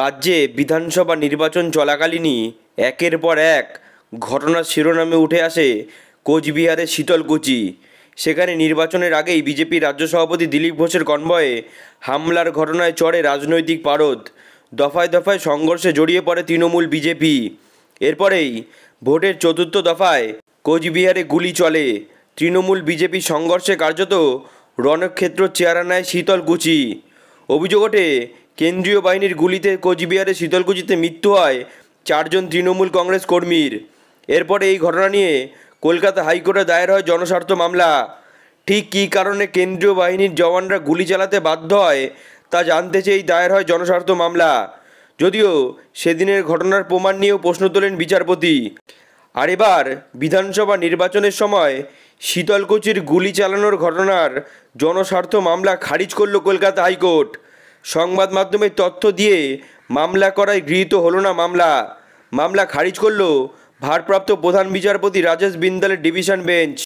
রাজ্যে বিধানসভা নির্বাচন চলাকালীনই একের পর এক ঘটনার শিরোনামে উঠে আসে কোচবিহারের শীতলকুচি সেখানে নির্বাচনের আগেই বিজেপি রাজ্য সভাপতি দিলীপ ঘোষের কনভয়ে হামলার ঘটনায় চড়ে রাজনৈতিক পারদ দফায় দফায় সংঘর্ষে জড়িয়ে পড়ে তৃণমূল বিজেপি এরপরেই ভোটের চতুর্থ দফায় কোচবিহারে গুলি চলে তৃণমূল বিজেপি সংঘর্ষে কার্যত রণক্ষেত্র চেহারা নেয় শীতলকুচি অভিযোগ ওঠে কেন্দ্রীয় বাহিনীর গুলিতে কোচবিহারে শীতলকুচিতে মৃত্যু হয় চারজন তৃণমূল কংগ্রেস কর্মীর এরপরে এই ঘটনা নিয়ে কলকাতা হাইকোর্টে দায়ের হয় জনস্বার্থ মামলা ঠিক কী কারণে কেন্দ্রীয় বাহিনীর জওয়ানরা গুলি চালাতে বাধ্য হয় তা জানতে চেয়েই দায়ের হয় জনস্বার্থ মামলা যদিও সেদিনের ঘটনার প্রমাণ নিয়েও প্রশ্ন তোলেন বিচারপতি আর এবার বিধানসভা নির্বাচনের সময় শীতলকুচির গুলি চালানোর ঘটনার জনস্বার্থ মামলা খারিজ করল কলকাতা হাইকোর্ট সংবাদ মাধ্যমের তথ্য দিয়ে মামলা করায় গৃহীত হলো না মামলা মামলা খারিজ করল ভারপ্রাপ্ত প্রধান বিচারপতি রাজেশ বিন্দালের ডিভিশন বেঞ্চ